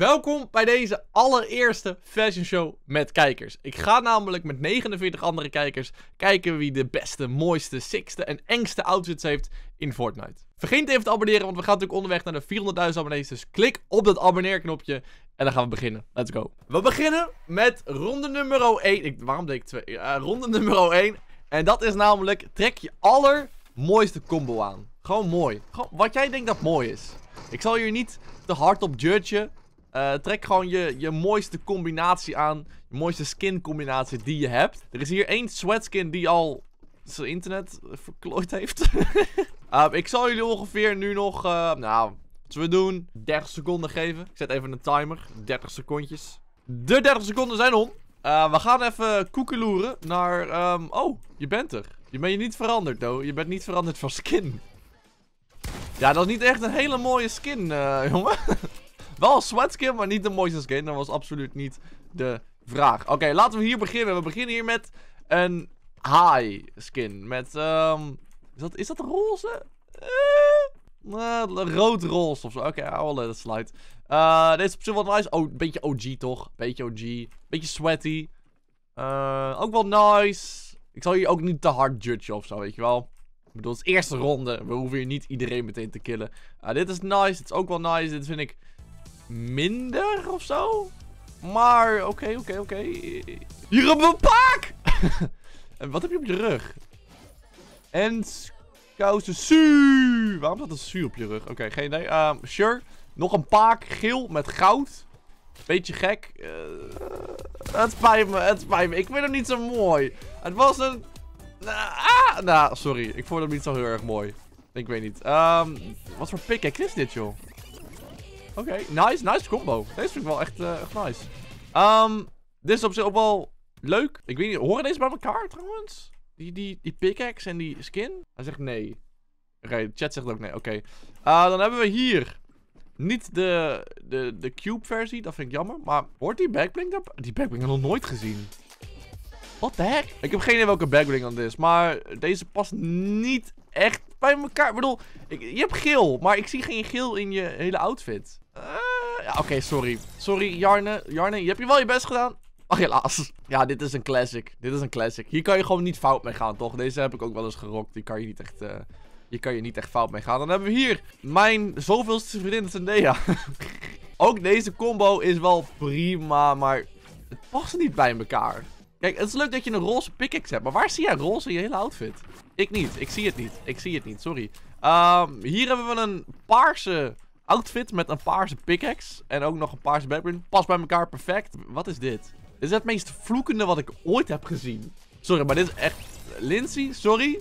Welkom bij deze allereerste fashion show met kijkers. Ik ga namelijk met 49 andere kijkers kijken wie de beste, mooiste, sickste en engste outfits heeft in Fortnite. Vergeet even te abonneren, want we gaan natuurlijk onderweg naar de 400.000 abonnees. Dus klik op dat abonneerknopje en dan gaan we beginnen. Let's go. We beginnen met ronde nummer 1. Ik, waarom deed ik 2? ronde nummer 1. En dat is namelijk, trek je allermooiste combo aan. Gewoon mooi. Gewoon wat jij denkt dat mooi is. Ik zal hier niet te hard op judgen. Eh, trek gewoon je, je mooiste combinatie aan. Je mooiste skin combinatie die je hebt. Er is hier één sweatskin die al zijn internet verklooid heeft. Ehm, ik zal jullie ongeveer nu nog... Eh, nou, wat we doen? 30 seconden geven. Ik zet even een timer. 30 secondjes. De 30 seconden zijn om. Eh, we gaan even koekeloeren naar... Ehm, oh, je bent er. Je bent je niet veranderd, doe. Je bent niet veranderd van skin. Ja, dat is niet echt een hele mooie skin, jongen. Wel een skin, maar niet de mooiste skin. Dat was absoluut niet de vraag. Oké, laten we hier beginnen. We beginnen hier met een high skin. Met, um, is, dat, is dat roze? Eh, eh rood roze ofzo. Oké, okay, I let it slide. Uh, deze is op zich wel nice. Oh, een beetje OG toch? Beetje OG. Beetje sweaty. Uh, ook wel nice. Ik zal hier ook niet te hard judgen ofzo, weet je wel. Ik bedoel, het is eerste ronde. We hoeven hier niet iedereen meteen te killen. Uh, dit is nice. Dit is ook wel nice. Dit vind ik minder of zo. Maar oké, oké, oké. Hier op een paak! en wat heb je op je rug? En kousen suur. Waarom staat een suur op je rug? Oké, geen idee. Um, sure. Nog een paak geel met goud. Beetje gek. Eh, het spijt me, het spijt me. Ik vind hem niet zo mooi. Het was een... Ah, ah nou, sorry. Ik vond hem niet zo heel erg mooi. Ik weet niet. Ehm, wat voor pickaxe is dit, joh? Oké, nice, nice combo. Deze vind ik wel echt, eh, echt nice. Um, dit is op zich ook wel leuk. Ik weet niet, horen deze bij elkaar trouwens? Die, die, die pickaxe en die skin? Hij zegt nee. Oké, de chat zegt ook nee, oké. Eh, dan hebben we hier niet de, de, de cube versie, dat vind ik jammer. Maar hoort die backbling er? Die backlink heb ik nog nooit gezien. What the heck? Ik heb geen idee welke backlink dat is. Maar deze past niet echt bij elkaar. Ik bedoel, ik, je hebt geel, maar ik zie geen geel in je hele outfit. Eh, oké, sorry. Sorry, Jarne. Jarne, je hebt je wel je best gedaan. Ach, oh, helaas. Ja, dit is een classic. Dit is een classic. Hier kan je gewoon niet fout mee gaan, toch? Deze heb ik ook wel eens gerokt. Die kan je niet echt... Je eh, kan je niet echt fout mee gaan. Dan hebben we hier mijn zoveelste vriendin Zendaya. ook deze combo is wel prima, maar het past niet bij elkaar. Kijk, het is leuk dat je een roze pickaxe hebt. Maar waar zie jij roze in je hele outfit? Ik niet. Ik zie het niet. Ik zie het niet. Sorry. Ehm, hier hebben we een paarse outfit met een paarse pickaxe en ook nog een paarse backbone. Pas bij elkaar perfect. Wat is dit? Dit is het meest vloekende wat ik ooit heb gezien. Sorry, maar dit is echt... Lindsay, sorry.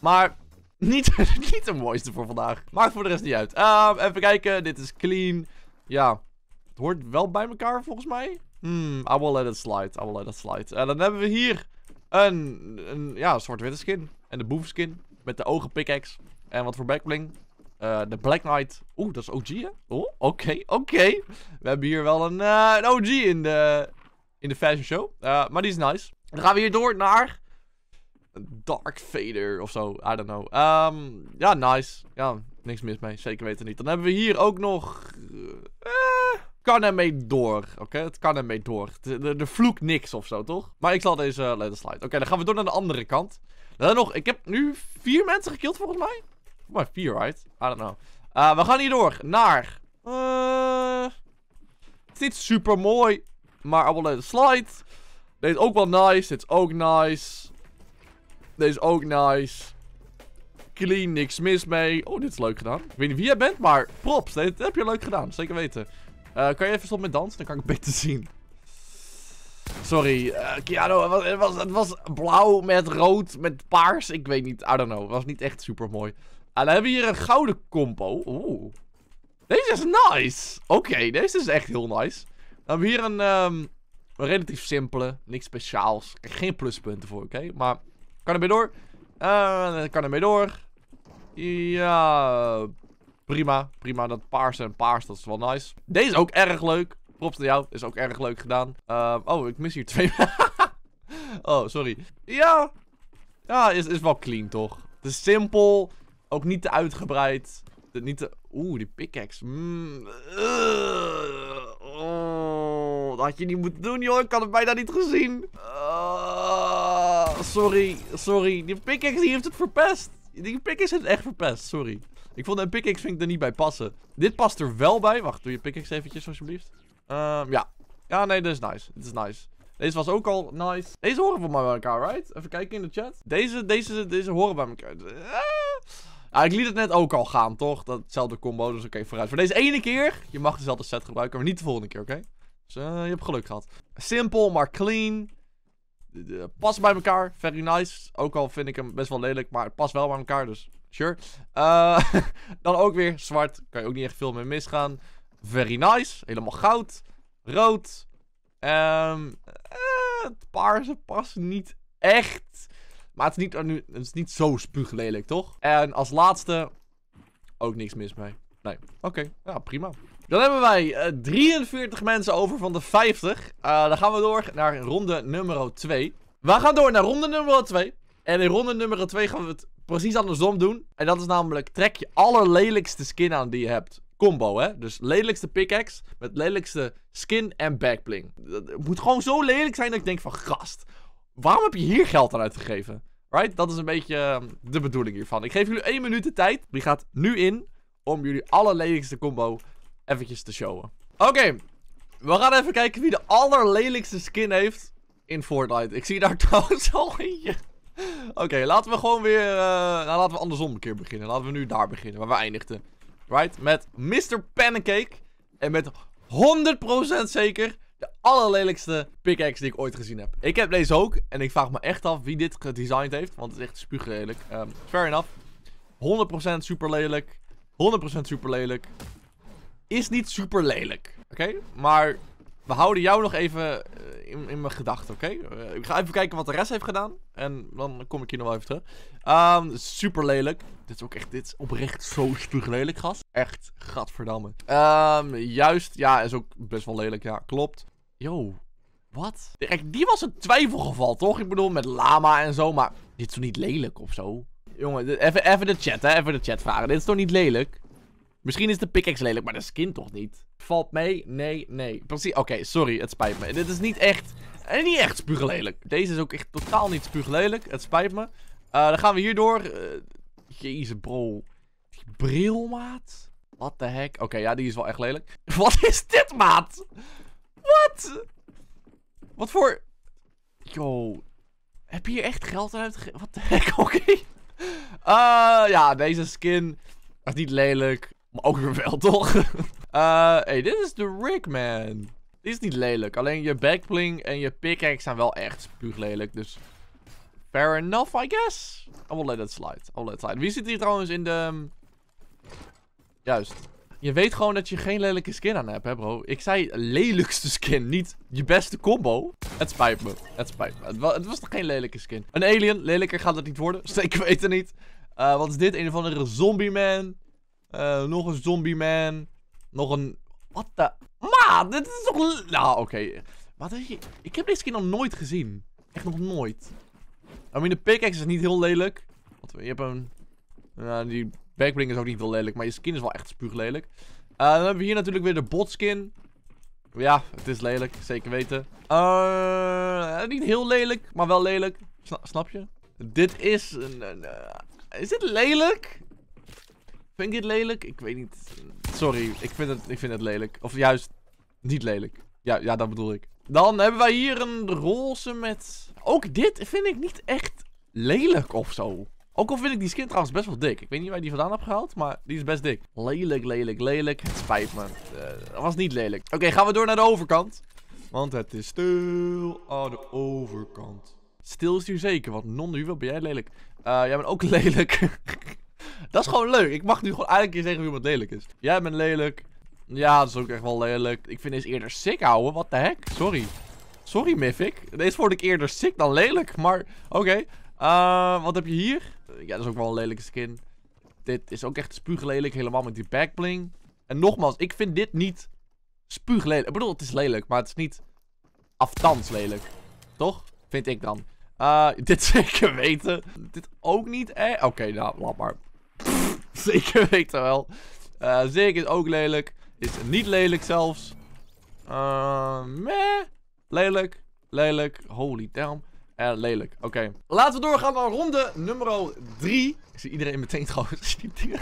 Maar niet, niet de mooiste voor vandaag. Maakt voor de rest niet uit. Ehm, even kijken. Dit is clean. Ja. Het hoort wel bij elkaar volgens mij. Hmm, I will let it slide. I will let it slide. En dan hebben we hier een, een ja, zwart-witte skin. En de boefskin skin. Met de ogen pickaxe. En wat voor backbling. Eh, de Black Knight. Oeh, dat is OG, hè? Oh, oké, oké. We hebben hier wel een, eh, OG in de, in de fashion show. Eh, maar die is nice. Dan gaan we hier door naar... Dark Vader of zo. I don't know. Ehm, ja, nice. Ja, niks mis mee. Zeker weten niet. Dan hebben we hier ook nog... Eh, kan mee door. Oké, het kan mee door. De, de, vloek niks of zo, toch? Maar ik zal deze laten slide. Oké, dan gaan we door naar de andere kant. Dan nog... Ik heb nu vier mensen gekild, volgens mij. Voor mij vier, right? I don't know. Uh, we gaan hier door naar... Eh, het is niet super mooi. Maar I will slide. Deze is ook wel nice. Dit is ook nice. Deze is ook nice. Clean, niks mis mee. Oh, dit is leuk gedaan. Ik weet niet wie jij bent, maar props. Dit heb je leuk gedaan. Zeker weten. Eh, kan je even stoppen met dansen? Dan kan ik beter zien. Sorry, uh, Keanu, het was, het, was, het was blauw met rood met paars. Ik weet niet, I don't know. Het was niet echt super mooi. En ah, dan hebben we hier een gouden combo. Oeh. Deze is nice. Oké, deze is echt heel nice. Dan hebben we hier een, ehm, een relatief simpele. Niks speciaals. geen pluspunten voor, oké? Maar kan er mee door. Uh, kan mee door. Ja, prima. Prima, dat paars en paars, dat is wel nice. Deze is ook erg leuk. Props aan jou, is ook erg leuk gedaan. Uh, oh, ik mis hier twee. oh, sorry. Ja, ja is, is wel clean, toch? Het is simpel. Ook niet te uitgebreid. Niet te... Oeh, die pickaxe. Mm. Eh, oh, dat had je niet moeten doen, joh. Ik had het bijna niet gezien. Eh, sorry, sorry. Die pickaxe die heeft het verpest. Die pickaxe heeft het echt verpest, sorry. Ik vond een pickaxe vind ik er niet bij passen. Dit past er wel bij. Wacht, doe je pickaxe eventjes alsjeblieft. Ehm, ja. Ja, nee, dit is nice. Dit is nice. Deze was ook al nice. Deze horen voor mij bij elkaar, right? Even kijken in de chat. Deze, deze, deze horen bij elkaar. Eh, Ah, ik liet het net ook al gaan, toch? Datzelfde combo, dus oké, vooruit. Voor deze ene keer, je mag dezelfde set gebruiken, maar niet de volgende keer, oké? Dus eh, je hebt geluk gehad. Simpel, maar clean. past bij elkaar, very nice. Ook al vind ik hem best wel lelijk, maar het past wel bij elkaar, dus sure. Eh, dan ook weer zwart, kan je ook niet echt veel meer misgaan. Very nice, helemaal goud. Rood. Um, uh, het paarse past niet echt. Maar het is niet, het is niet zo spuuglelijk, toch? En als laatste... Ook niks mis mee. Nee. Oké. Ja, prima. Dan hebben wij 43 eh, mensen over van de 50. Eh, dan gaan we door naar ronde nummer 2. We gaan door naar ronde nummer 2. En in ronde nummer 2 gaan we het precies andersom doen. En dat is namelijk trek je allerlelijkste skin aan die je hebt. Combo, hè? Dus lelijkste pickaxe met lelijkste skin en backbling. Het moet gewoon zo lelijk zijn dat ik denk van gast. Waarom heb je hier geld aan uitgegeven? Right? Dat is een beetje ehm, de bedoeling hiervan. Ik geef jullie 1 minuut de tijd. Die gaat nu in om jullie allerlelijkste combo eventjes te showen. Oké, we gaan even kijken wie de allerlelijkste skin heeft in Fortnite. Ik zie daar trouwens al eentje. Oké, laten we gewoon weer... Eh, nou, laten we andersom een keer beginnen. Laten we nu daar beginnen, waar we eindigden. Right? Met Mr. Pancake. En met 100% zeker de allerlelijkste pickaxe die ik ooit gezien heb. Ik heb deze ook. En ik vraag me echt af wie dit gedesigned heeft. Want het is echt spuuglelijk. Um, ehm, fair enough. 100% super lelijk. 100% super lelijk. Is niet super lelijk. Oké? Maar we houden jou nog even eh, in, in mijn gedachten, oké? Eh, ik ga even kijken wat de rest heeft gedaan. En dan kom ik hier nog wel even terug. Um, super lelijk. Dit is ook echt, dit is oprecht zo spuuglelijk gast. Echt, gadverdamme. Um, juist, ja, is ook best wel lelijk, ja, klopt. Yo, wat? Die was een twijfelgeval, toch? Ik bedoel, met lama en zo, maar dit is toch niet lelijk of zo? Jongen, even, even de chat, hè. Even de chat vragen. Dit is toch niet lelijk? Misschien is de pickaxe lelijk, maar de skin toch niet? Valt mee? Nee, nee. Precies, oké, sorry, het spijt me. Dit is niet echt, eh, niet echt spuuglelijk. Deze is ook echt totaal niet spuuglelijk. Het spijt me. Eh, dan gaan we hierdoor. Uh, eh, jezus, bro. Die brilmaat? What the heck? Oké, ja, die is wel echt lelijk. Wat is dit, maat? Wat voor... Yo. Heb je hier echt geld uitgegeven? Wat de heck, oké. Eh, ja, deze skin is niet lelijk. Maar ook weer wel, toch? Uh, hey, dit is de Rickman. man. Dit is niet lelijk. Alleen je backbling en je pickaxe zijn wel echt lelijk. Dus fair enough, I guess. I will let it slide. I will let it slide. Wie zit hier trouwens in de... Ehm, juist. Je weet gewoon dat je geen lelijke skin aan hebt, hè bro. Ik zei lelijkste skin, niet je beste combo. Het spijt me. Het spijt me. Het was, toch geen lelijke skin. Een alien. Lelijker gaat het niet worden. weet weten niet. Eh, wat is dit? Een of andere zombie man. Eh, nog een zombie man. Nog een... Wat de... Ma, dit is toch... Nou, oké. Wat is je... Ik heb deze skin nog nooit gezien. Echt nog nooit. I mean, de pickaxe is niet heel lelijk. Want je hebt een nou, die backbling is ook niet wel lelijk, maar je skin is wel echt spuuglelijk. Uh, eh, dan hebben we hier natuurlijk weer de botskin. Ja, het is lelijk, zeker weten. Eh, niet heel lelijk, maar wel lelijk. snap je? Dit is... Een, een, eh, is dit lelijk? Vind ik dit lelijk? Ik weet niet. Sorry, ik vind het, ik vind het lelijk. Of juist niet lelijk. Ja, ja, dat bedoel ik. Dan hebben wij hier een roze met... Ook dit vind ik niet echt lelijk of zo. Ook al vind ik die skin trouwens best wel dik. Ik weet niet waar je die vandaan hebt gehaald, maar die is best dik. Lelijk, lelijk, lelijk. Het spijt me. Eh, dat was niet lelijk. Oké, gaan we door naar de overkant. Want het is stil aan de overkant. Stil is hier zeker, want non wat ben jij lelijk. Eh, jij bent ook lelijk. dat is gewoon leuk. Ik mag nu gewoon eigenlijk eens zeggen wie wat lelijk is. Jij bent lelijk. Ja, dat is ook echt wel lelijk. Ik vind deze eerder sick, houden. Wat de heck? Sorry. Sorry, Miffic. Deze vond ik eerder sick dan lelijk, maar oké. Uh, wat heb je hier? Eh, ja, dat is ook wel een lelijke skin. Dit is ook echt spuuglelijk, helemaal met die backbling. En nogmaals, ik vind dit niet spuuglelijk. Ik bedoel, het is lelijk, maar het is niet aftans lelijk. Toch? Vind ik dan. Uh, dit zeker weten. Dit ook niet eh? Oké, nou, laat maar. zeker weten wel. Uh, zeker is ook lelijk. Is niet lelijk zelfs. Uh, meh. Lelijk. Lelijk. Holy damn. Eh, lelijk. Oké. Laten we doorgaan naar ronde nummer 3. Ik zie iedereen meteen trouwens die dingen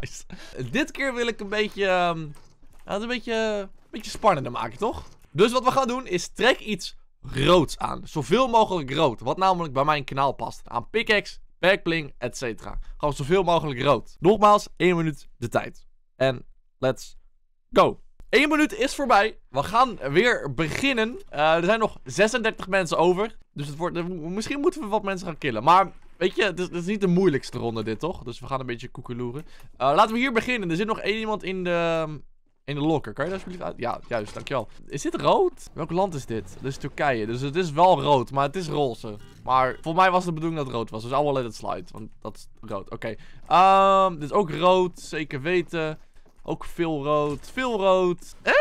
nice. Dit keer wil ik een beetje... Um, een beetje, een beetje spannender maken, toch? Dus wat we gaan doen is trek iets roods aan. Zoveel mogelijk rood. Wat namelijk bij mijn kanaal past. Aan pickaxe, backbling, etc. Gewoon zoveel mogelijk rood. Nogmaals, 1 minuut de tijd. En let's go. 1 minuut is voorbij. We gaan weer beginnen. Eh, er zijn nog 36 mensen over. Dus het wordt, misschien moeten we wat mensen gaan killen. Maar, weet je, het is, niet de moeilijkste ronde dit, toch? Dus we gaan een beetje koekeloeren. Eh, laten we hier beginnen. Er zit nog één iemand in de, in de locker Kan je daar alsjeblieft uit... Ja, juist, dankjewel. Is dit rood? Welk land is dit? dus is Turkije. Dus het is wel rood, maar het is roze. Maar voor mij was de bedoeling dat het rood was. Dus allemaal let het slide, want dat is rood. Oké. Okay. Ehm, dit is ook rood, zeker weten. Ook veel rood. Veel rood. Eh?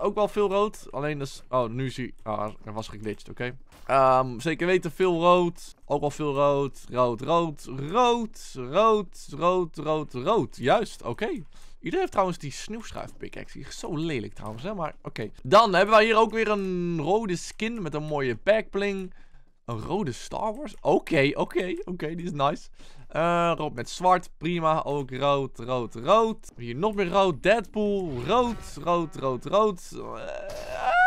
Ook wel veel rood. Alleen dus... Oh, nu zie... Ah, er was geglitcht, oké. Ehm, zeker weten, veel rood. Ook al veel rood. Rood, rood, rood, rood, rood, rood, rood. Juist, oké. Iedereen heeft trouwens die sneeuwschuif pickaxe. Die is zo lelijk trouwens, hè. Maar oké. Dan hebben wij hier ook weer een rode skin met een mooie backbling. Een rode Star Wars? Oké, oké, oké. Die is nice. Uh, rood met zwart, prima. Ook rood, rood, rood. Hier nog meer rood. Deadpool, rood, rood, rood, rood. Eh,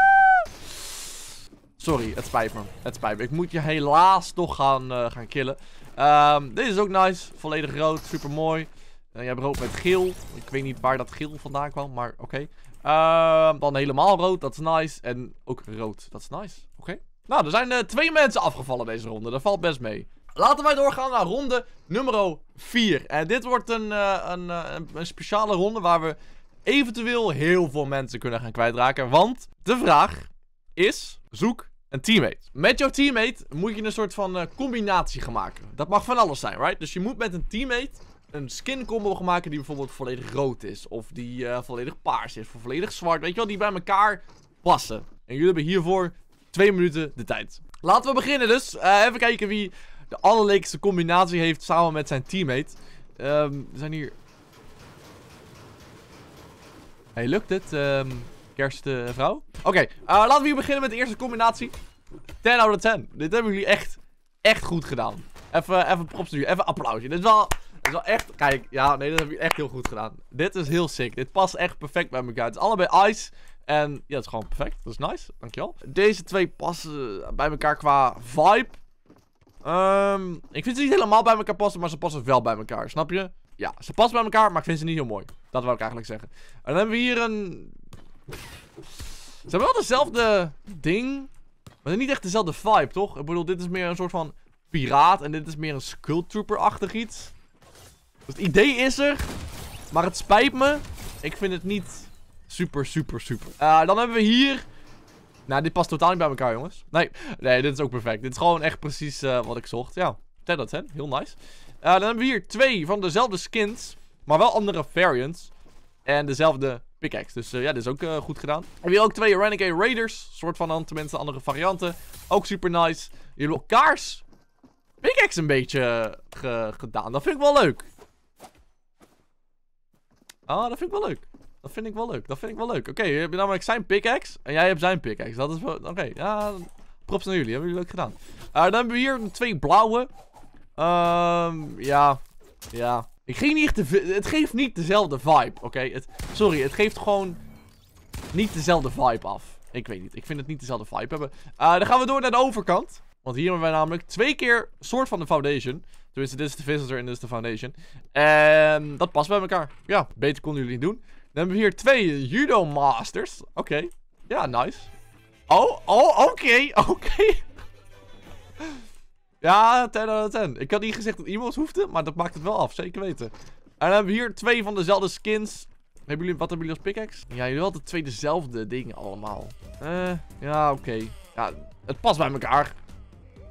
Sorry, het spijt me. Het spijt me. Ik moet je helaas toch gaan, eh, gaan killen. Um, dit is ook nice. Volledig rood. Super mooi. Uh, eh, je hebt rood met geel. Ik weet niet waar dat geel vandaan kwam, maar oké. Ehm, dan helemaal rood. Dat is nice. En ook rood. Dat is nice. Oké. Nou, er zijn eh, twee mensen afgevallen deze ronde. Dat valt best mee. Laten wij doorgaan naar ronde nummer 4. En dit wordt een, een, een speciale ronde waar we eventueel heel veel mensen kunnen gaan kwijtraken. Want de vraag is... Zoek een teammate. Met jouw teammate moet je een soort van eh, combinatie gaan maken. Dat mag van alles zijn, right? Dus je moet met een teammate een skin combo gaan maken die bijvoorbeeld volledig rood is. Of die eh, volledig paars is. Of volledig zwart. Weet je wel, die bij elkaar passen. En jullie hebben hiervoor twee minuten de tijd. Laten we beginnen dus. Eh, even kijken wie de allerleukste combinatie heeft samen met zijn teammate. Um, we zijn hier... Hey, lukt het? Um kerstvrouw. Eh, Oké, eh, laten we hier beginnen met de eerste combinatie. 10 out of 10. Dit hebben jullie echt, echt goed gedaan. Even, even props nu. Even een applausje. Dit is wel... Dit is wel echt... Kijk, ja, nee, dat hebben jullie echt heel goed gedaan. Dit is heel sick. Dit past echt perfect bij elkaar. Het is allebei ice. En ja, het is gewoon perfect. Dat is nice. Dankjewel. Deze twee passen eh, bij elkaar qua vibe. Ehm, ik vind ze niet helemaal bij elkaar passen, maar ze passen wel bij elkaar. Snap je? Ja, ze passen bij elkaar, maar ik vind ze niet heel mooi. Dat wil ik eigenlijk zeggen. En dan hebben we hier een ze hebben wel dezelfde ding. Maar niet echt dezelfde vibe, toch? Ik bedoel, dit is meer een soort van piraat. En dit is meer een skull achtig iets. Dus het idee is er. Maar het spijt me. Ik vind het niet super, super, super. Eh, dan hebben we hier... Nou, dit past totaal niet bij elkaar, jongens. Nee, nee dit is ook perfect. Dit is gewoon echt precies eh, wat ik zocht. Ja, 10 dat hè? Heel nice. Eh, dan hebben we hier twee van dezelfde skins. Maar wel andere variants. En dezelfde pickaxe. Dus eh, ja, dit is ook eh, goed gedaan. En weer ook twee Renegade Raiders. Soort van dan, tenminste andere varianten. Ook super nice. Jullie kaars. Pickaxe een beetje eh, gedaan. Dat vind ik wel leuk. Ah, dat vind ik wel leuk. Dat vind ik wel leuk. Dat vind ik wel leuk. Oké, je hebt namelijk zijn pickaxe. En jij hebt zijn pickaxe. Dat is wel... Oké, ja... Props aan jullie. Hebben jullie leuk gedaan. dan hebben we hier twee blauwe. Ehm, ja. Ja. Ik ging niet het geeft niet dezelfde vibe, oké? Sorry, het geeft gewoon niet dezelfde vibe af. Ik weet niet, ik vind het niet dezelfde vibe hebben. Eh, dan gaan we door naar de overkant. Want hier hebben wij namelijk twee keer soort van de foundation. Tenminste, dit is de visitor en dit is de foundation. En ehm, dat past bij elkaar. Ja, beter konden jullie niet doen. Dan hebben we hier twee judo masters. Oké, ja, nice. Oh, oh, oké, oké. Ja, 10 out of 10. Ik had niet gezegd dat iemand hoefde, maar dat maakt het wel af. Zeker weten. En dan hebben we hier twee van dezelfde skins. Hebben jullie, wat hebben jullie als pickaxe? Ja, jullie hadden twee dezelfde dingen allemaal. Eh, ja, oké. Ja, het past bij elkaar.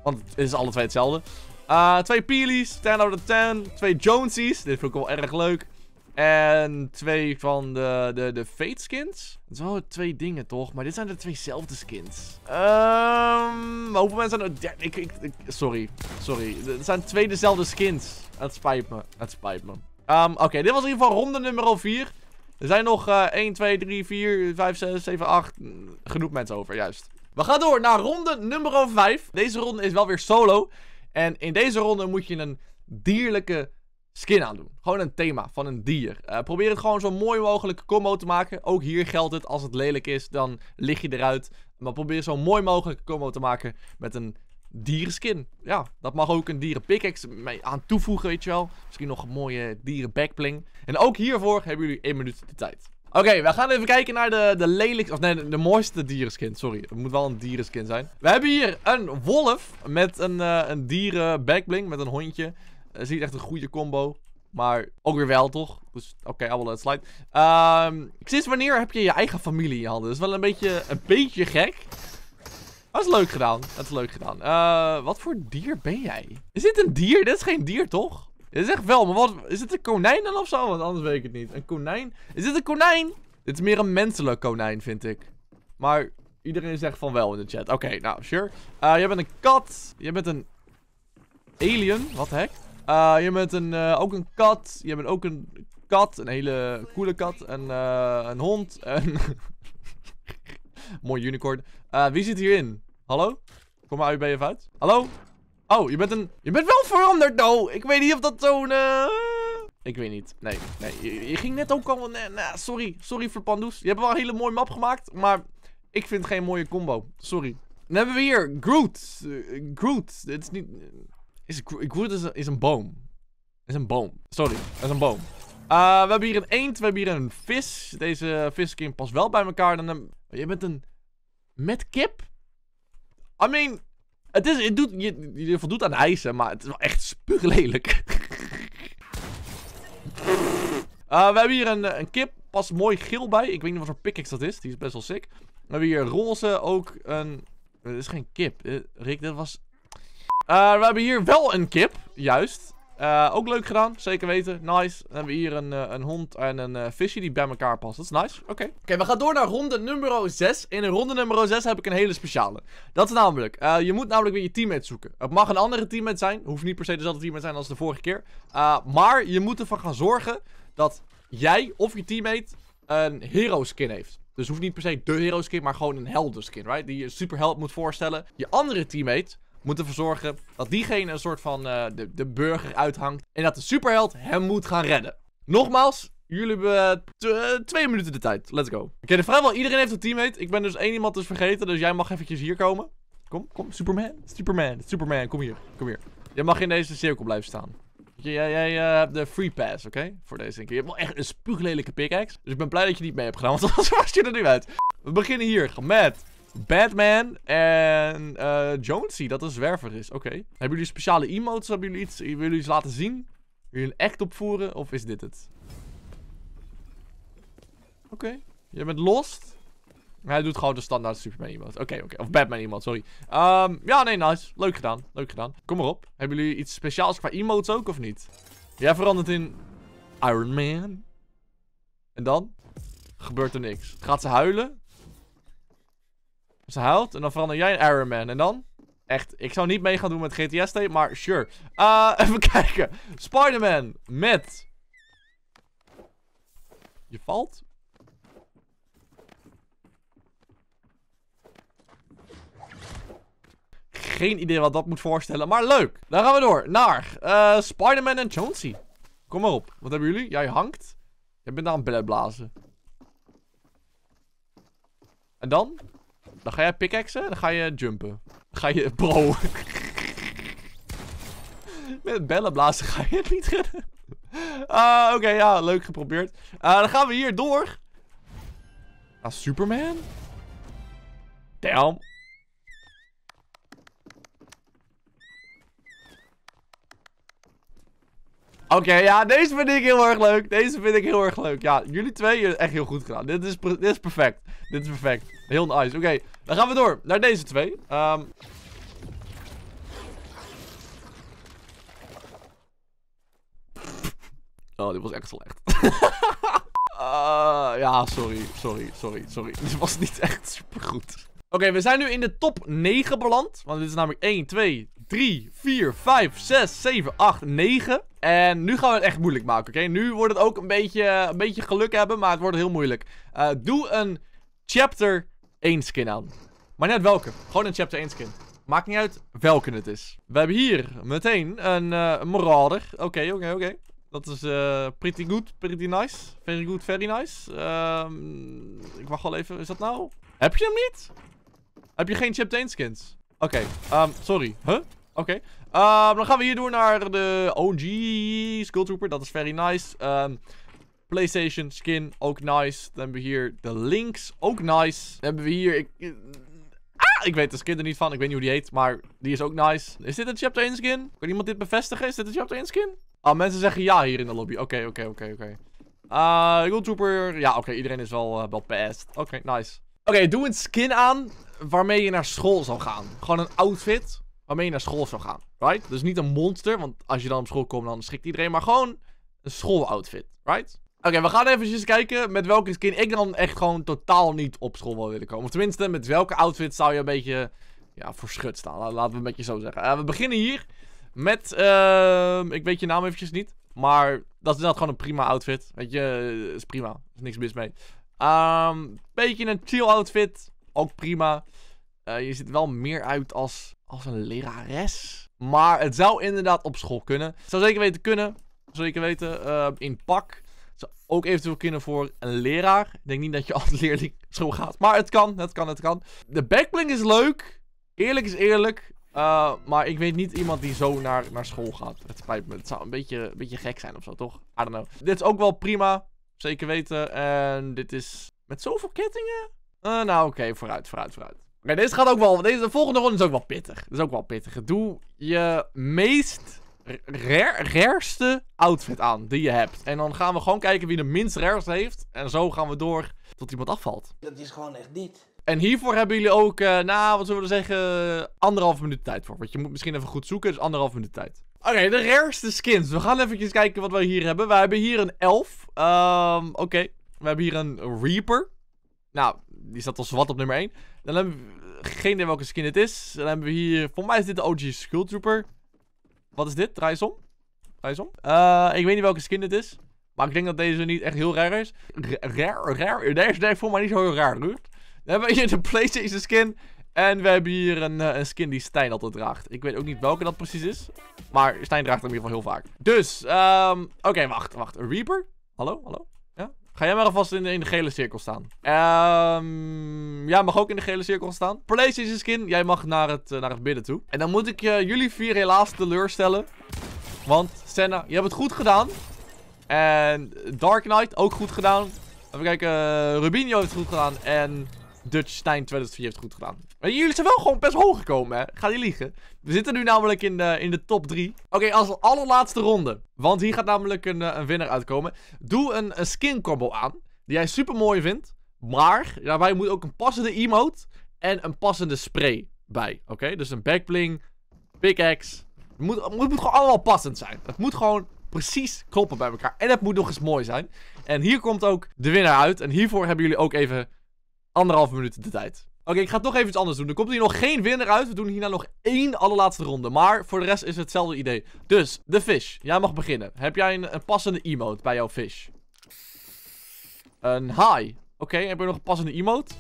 Want het is alle twee hetzelfde. Eh, twee Peelies, 10 out of 10. Twee Jonesies. Dit vind ik wel erg leuk. En twee van de, de, de Fate skins. Dat zijn wel twee dingen, toch? Maar dit zijn de tweezelfde skins. Um, hoeveel mensen zijn er... Ja, ik, ik, ik, sorry. Sorry. Het zijn twee dezelfde skins. Het spijt me. Het spijt me. Um, Oké, okay. dit was in ieder geval ronde nummer 4. Er zijn nog uh, 1, 2, 3, 4, 5, 6, 7, 8... Genoeg mensen over, juist. We gaan door naar ronde nummer 5. Deze ronde is wel weer solo. En in deze ronde moet je een dierlijke skin aan doen. Gewoon een thema van een dier. Eh, probeer het gewoon zo mooi mogelijk combo te maken. Ook hier geldt het, als het lelijk is, dan lig je eruit. Maar probeer zo mooi mogelijk combo te maken met een dierenskin. Ja, dat mag ook een dierenpickaxe mee aan toevoegen, weet je wel. Misschien nog een mooie dierenbackbling. En ook hiervoor hebben jullie één minuut de tijd. Oké, we gaan even kijken naar de, de lelijkste, of nee, de, mooiste dierenskin. Sorry, het moet wel een dierenskin zijn. We hebben hier een wolf met een, uh, een dierenbackbling, met een hondje is niet echt een goede combo. Maar ook weer wel, toch? Dus oké, okay, allemaal slide. Um, sinds wanneer heb je je eigen familie in handen? Dat is wel een beetje, een beetje gek. Dat is leuk gedaan. Dat is leuk gedaan. Uh, wat voor dier ben jij? Is dit een dier? Dit is geen dier, toch? Dit is echt wel, maar wat? Is dit een konijn dan of zo? Want anders weet ik het niet. Een konijn? Is dit een konijn? Dit is meer een menselijk konijn, vind ik. Maar iedereen zegt van wel in de chat. Oké, nou, sure. Uh, jij bent een kat. Jij bent een alien. Wat de heck? Uh, je bent een, eh, ook een kat. Je bent ook een kat. Een hele coole kat. Een, eh, een hond. Een Mooi unicorn. wie zit hierin? Hallo? Kom maar uit, bij je even Hallo? Oh, je bent een... Je bent wel veranderd, nou. Ik weet niet of dat zo'n... Ik weet niet. Nee, nee. Je, ging net ook al... Nee, nou, sorry. Sorry voor Pandoes. Je hebt wel een hele mooie map gemaakt, maar... Ik vind geen mooie combo. Sorry. Dan hebben we hier Groot. Groot. Dit is niet... Is, Groot is, is een boom. Is een boom. Sorry, dat is een boom. Eh, we hebben hier een eend, we hebben hier een vis. Deze viskin past wel bij elkaar. Dan een... Eh, je bent een... Met kip? I mean... Het is, het doet, je, je voldoet aan eisen, maar het is wel echt spuuglelijk. Uh, eh, we hebben hier een, een kip. Past mooi geel bij. Ik weet niet wat voor pickaxe dat is. Die is best wel sick. We hebben hier roze ook een... Het is geen kip. Rick, dat was eh, we hebben hier wel een kip. Juist. Eh, ook leuk gedaan, zeker weten. Nice. Dan hebben we hier een, eh, een hond en een uh, visje die bij elkaar past. Dat is nice. Oké. Oké, we gaan door naar ronde nummer 6. In ronde nummer 6 heb ik een hele speciale. Dat is namelijk, je moet namelijk weer je teammate zoeken. Het mag een andere teammate zijn. Hoeft niet per se dezelfde teammate zijn als de vorige keer. maar je moet ervoor gaan zorgen dat jij of je teammate een hero skin heeft. Dus hoeft niet per se de hero skin, maar gewoon een helden skin, right? Die je super moet voorstellen. Je andere teammate moet ervoor zorgen dat diegene een soort van eh, de, de burger uithangt. En dat de superheld hem moet gaan redden. Nogmaals, Jullie hebben eh, eh, twee minuten de tijd. Let's go. Oké, okay, de vrijwel iedereen heeft een teammate. Ik ben dus één iemand dus vergeten, dus jij mag eventjes hier komen. Kom, kom, Superman. Superman, Superman, kom hier. Kom hier. Jij mag in deze cirkel blijven staan. Jij, jij hebt de free pass, oké? Voor deze keer. Je hebt wel echt een spuuglelijke pickaxe. Dus ik ben blij dat je niet mee hebt gedaan, want anders was je er nu uit. We beginnen hier met Batman en uh, Jonesy, dat een zwerver is. Oké. Hebben jullie speciale emotes? Hebben jullie iets, willen jullie laten zien? Wil je een act opvoeren? Of is dit het? Oké. jij Je bent lost. Hij doet gewoon de standaard Superman emote. Oké, oké. Of Batman emote, sorry. Ehm, ja, nee, nice. Leuk gedaan. Leuk gedaan. Kom maar op. Hebben jullie iets speciaals qua emotes ook of niet? Jij verandert in Iron Man. En dan gebeurt er niks. Gaat ze huilen? Ze huilt en dan verander jij in Iron Man. En dan? Echt, ik zou niet mee gaan doen met GTS-tape, maar sure. Uh, even kijken. Spider-Man met... Je valt? Geen idee wat dat moet voorstellen, maar leuk. Dan gaan we door naar uh, Spider-Man en Chauncey. Kom maar op. Wat hebben jullie? Jij hangt. Jij bent aan het blazen. En dan? Dan ga jij pickaxen, dan ga je jumpen. Dan ga je, bro. Met blazen ga je het niet redden. Ah, oké, ja, leuk geprobeerd. Ah, dan gaan we hier door. Ah, Superman? Damn. Oké, ja, deze vind ik heel erg leuk. Deze vind ik heel erg leuk. Ja, jullie twee hebben echt heel goed gedaan. Dit is, dit is perfect. Dit is perfect. Heel nice. Oké, dan gaan we door naar deze twee. Um... Oh, dit was echt slecht. uh, ja, sorry, sorry, sorry, sorry. Dit was niet echt super goed. Oké, we zijn nu in de top 9 beland. Want dit is namelijk 1, 2, 3, 4, 5, 6, 7, 8, 9. En nu gaan we het echt moeilijk maken, oké? Nu wordt het ook een beetje, een beetje geluk hebben, maar het wordt heel moeilijk. Uh, doe een chapter 1 skin aan. Maar net welke. Gewoon een chapter 1 skin. Maakt niet uit welke het is. We hebben hier meteen een uh, Marauder. Oké, oké, oké. Dat is uh, pretty good, pretty nice. Very good, very nice. Ehm, ik wacht al even. Is dat nou? Heb je hem niet? Heb je geen chapter 1 skins? Oké, ehm, sorry. Huh? Oké. Ehm, dan gaan we hier door naar de OG Trooper. Dat is very nice. PlayStation skin, ook nice. Dan hebben we hier de links, ook nice. Dan hebben we hier... Ik, ah, ik weet de skin er niet van. Ik weet niet hoe die heet, maar die is ook nice. Is dit een Chapter 1 skin? Kan iemand dit bevestigen? Is dit een Chapter 1 skin? Ah, mensen zeggen ja hier in de lobby. Oké, oké, oké, oké. Ah, Trooper. Ja, oké, iedereen is wel, uh, eh, past. Oké, nice. Oké, doe een skin aan waarmee je naar school zou gaan. Gewoon een outfit waarmee je naar school zou gaan. Right? Dus niet een monster, want als je dan op school komt, dan schikt iedereen. Maar gewoon een school outfit, Right? Oké, we gaan even kijken met welke skin ik dan echt gewoon totaal niet op school wil willen komen. Of tenminste, met welke outfit zou je een beetje ja, voor schut staan. Laten we een beetje zo zeggen. Eh, we beginnen hier met, ehm, ik weet je naam eventjes niet. Maar dat is inderdaad gewoon een prima outfit. Weet je, eh, is prima. Is niks mis mee. Um, beetje een chill outfit. Ook prima. Eh, je ziet wel meer uit als, als een lerares. Maar het zou inderdaad op school kunnen. zou zeker weten kunnen. Zeker weten. Ehm, in pak ook eventueel kunnen voor een leraar. Ik denk niet dat je als leerling school gaat. Maar het kan, het kan, het kan. De backbling is leuk. Eerlijk is eerlijk. Eh, maar ik weet niet iemand die zo naar, naar school gaat. Het spijt me. Het zou een beetje, een beetje gek zijn of zo, toch? I don't know. Dit is ook wel prima. Zeker weten. En dit is... Met zoveel kettingen? Eh, nou, oké. Vooruit, vooruit, vooruit. Oké, deze gaat ook wel... Deze, de volgende ronde is ook wel pittig. Dat is ook wel pittig. Doe je meest Rairste outfit aan die je hebt. En dan gaan we gewoon kijken wie de minst raarste heeft. En zo gaan we door tot iemand afvalt. Dat is gewoon echt niet. En hiervoor hebben jullie ook, nou, wat zullen we zeggen, anderhalf minuut tijd voor. Want je moet misschien even goed zoeken, dus anderhalf minuut tijd. Oké, de raarste skins. We gaan even kijken wat we hier hebben. We hebben hier een elf. Oké, we hebben hier een reaper. Nou, die staat al wat op nummer 1. Dan hebben we geen idee welke skin het is. Dan hebben we hier, voor mij is dit de OG Trooper. Wat is dit? Draai eens om. Draai eens om. Uh, eh, ik weet niet welke skin dit is. Maar ik denk dat deze niet echt heel raar is. Raar, raar. Deze is voor mij niet zo heel raar, Ruud. We hebben hier de PlayStation skin. En we hebben hier een, eh, een, skin die Stijn altijd draagt. Ik weet ook niet welke dat precies is. Maar Stijn draagt hem in ieder geval heel vaak. Dus, ehm, oké, okay, wacht, wacht. Reaper? Hallo, hallo? Ga jij maar alvast in de, in de gele cirkel staan. Um, jij mag ook in de gele cirkel staan. PlayStation skin, jij mag naar het, eh, naar het midden toe. En dan moet ik eh, jullie vier helaas teleurstellen. Want Senna, je hebt het goed gedaan. En Dark Knight ook goed gedaan. Even kijken, eh, Rubinho heeft het goed gedaan. En Dutch Stein 2004 heeft goed gedaan. Maar jullie zijn wel gewoon best hoog gekomen, hè? Ga die liegen. We zitten nu namelijk in de, in de top 3. Oké, okay, als allerlaatste ronde. Want hier gaat namelijk een, eh, een winnaar uitkomen. Doe een, een skin combo aan. Die jij super mooi vindt. Maar daarbij moet ook een passende emote. En een passende spray bij. Oké, dus een backbling. Pickaxe. Het moet, het moet gewoon allemaal passend zijn. Het moet gewoon precies kloppen bij elkaar. En het moet nog eens mooi zijn. En hier komt ook de winnaar uit. En hiervoor hebben jullie ook even anderhalf minuut de tijd. Oké, ik ga toch even iets anders doen. Er komt hier nog geen winnaar uit. We doen hierna nog één allerlaatste ronde. Maar voor de rest is het hetzelfde idee. Dus, de fish. Jij mag beginnen. Heb jij een, een passende emote bij jouw fish? Een hi. Oké, heb je nog een passende emote?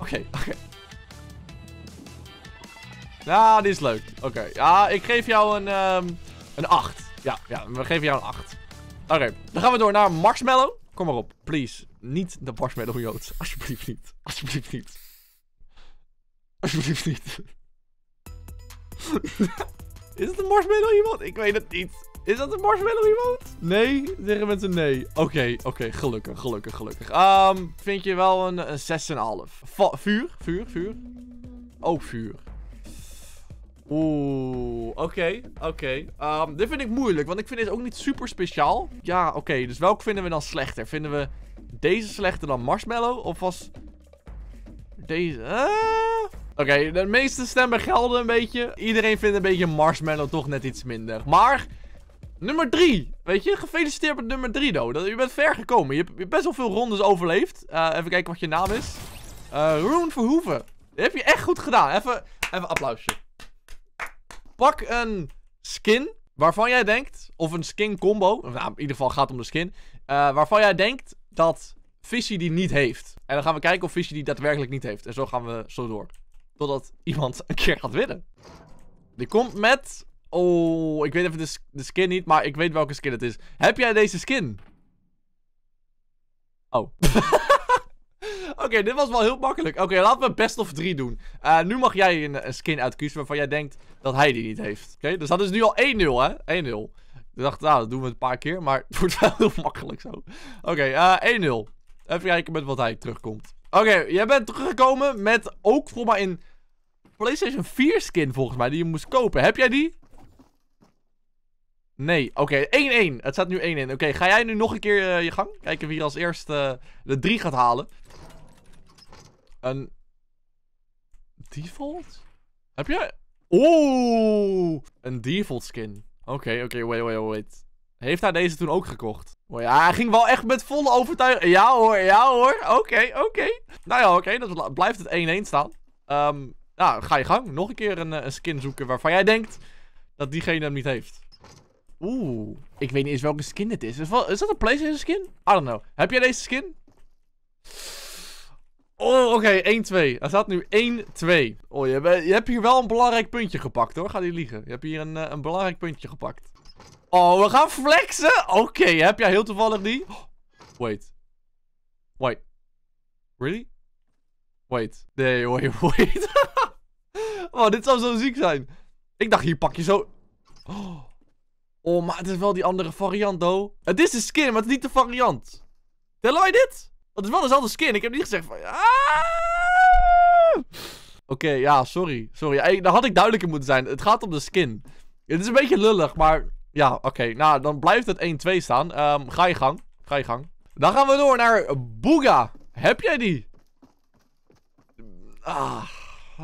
Oké, oké. Ja, dit is leuk. Oké, ja, ik geef jou een, ehm, een 8. Ja, ja, we geven jou een 8. Oké, dan gaan we door naar Marshmallow. Kom maar op, please niet de marshmallow jood. Alsjeblieft niet. Alsjeblieft niet. Alsjeblieft niet. Is het een marshmallow iemand? Ik weet het niet. Is dat een marshmallow iemand? Nee, zeggen mensen nee. Oké, oké, gelukkig, gelukkig, gelukkig. Ehm, vind je wel een, 6,5. Vuur, vuur, vuur. Ook oh, vuur. Oeh, oké, oké. Ehm, dit vind ik moeilijk, want ik vind dit ook niet super speciaal. Ja, oké, dus welke vinden we dan slechter? Vinden we deze slechter dan Marshmallow? Of was deze... Eh? Oké, de meeste stemmen gelden een beetje. Iedereen vindt een beetje Marshmallow toch net iets minder. Maar, nummer 3. Weet je, gefeliciteerd met nummer 3, though. Je bent ver gekomen. Je hebt best wel veel rondes overleefd. Eh, even kijken wat je naam is. Uh, eh, Roon Verhoeven. Dat heb je echt goed gedaan. Even, even applausje. Pak een skin waarvan jij denkt... Of een skin combo. Nou, in ieder geval gaat het om de skin. waarvan jij denkt dat Fishy die niet heeft. En dan gaan we kijken of Fishy die daadwerkelijk niet heeft. En zo gaan we zo door. Totdat iemand een keer gaat winnen. Die komt met... Oh, ik weet even de, de skin niet, maar ik weet welke skin het is. Heb jij deze skin? Oh. Oké, dit was wel heel makkelijk. Oké, laten we best of 3 doen. Eh, nu mag jij een, skin uitkiezen waarvan jij denkt dat hij die niet heeft. Oké, dus dat is nu al 1-0, hè? 1-0. Ik dacht, nou, dat doen we een paar keer. Maar het wordt wel heel makkelijk zo. Oké, 1-0. Eh, Even kijken met wat hij terugkomt. Oké, jij bent teruggekomen met ook volgens mij een PlayStation 4 skin volgens mij. Die je moest kopen. Heb jij die? Nee, oké. 1-1. Het staat nu 1-1. Oké, ga jij nu nog een keer eh, je gang? Kijken wie als eerste eh, de 3 gaat halen. Een... Default? Heb jij... Oeh! Een default skin. Oké, oké, okay, wait, wait, wait. Heeft hij deze toen ook gekocht? Oh ja, hij ging wel echt met volle overtuiging. Ja hoor, ja hoor. Oké, oké. Nou ja, oké, dan blijft het 1-1 staan. nou, ga je gang. Nog een keer een, eh, een skin zoeken waarvan jij denkt dat diegene hem niet heeft. Oeh, ik weet niet eens welke skin dit is. Is, dat een PlayStation skin? I don't know. Heb jij deze skin? Oh, oké, 1-2. Hij staat nu 1-2. Oh, je, je, hebt hier wel een belangrijk puntje gepakt, hoor. Ga die liegen. Je hebt hier een, eh, een belangrijk puntje gepakt. Oh, we gaan flexen? Oké, heb jij heel toevallig die? wait. Wait. Really? Wait. Nee, wait, wait. oh, dit zou zo ziek zijn. Ik dacht, hier pak je zo... Oh, maar het is wel die andere variant, ho. Het is de skin, maar het is niet de variant. Tellen wij dit? Dat is wel dezelfde skin. Ik heb niet gezegd van... Ah! Oké, ja, sorry. Sorry, hey, daar had ik duidelijker moeten zijn. Het gaat om de skin. Het is een beetje lullig, maar... Ja, oké. Nou, dan blijft het 1-2 staan. Ehm, ga je gang. Ga je gang. Dan gaan we door naar Booga. Heb jij die? Ah,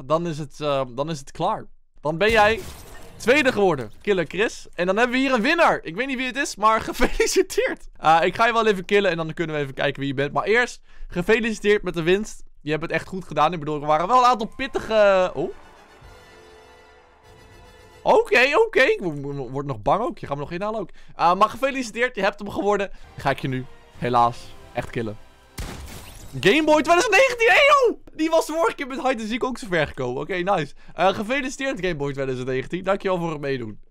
dan is het, ehm, dan is het klaar. Dan ben jij Tweede geworden. Killer Chris. En dan hebben we hier een winnaar. Ik weet niet wie het is, maar gefeliciteerd. Ah, ik ga je wel even killen en dan kunnen we even kijken wie je bent. Maar eerst, gefeliciteerd met de winst. Je hebt het echt goed gedaan. Ik bedoel, er waren wel een aantal pittige... Oh. Oké, oké. Ik word nog bang ook. Je gaat me nog inhalen ook. Ah, maar gefeliciteerd, je hebt hem geworden. ga ik je nu, helaas, echt killen. Game Boy 2019, hey, Die was de vorige keer met hide and seek ook zo ver gekomen. Oké, nice. Uh, gefeliciteerd Game Boy 2019. Dankjewel voor het meedoen.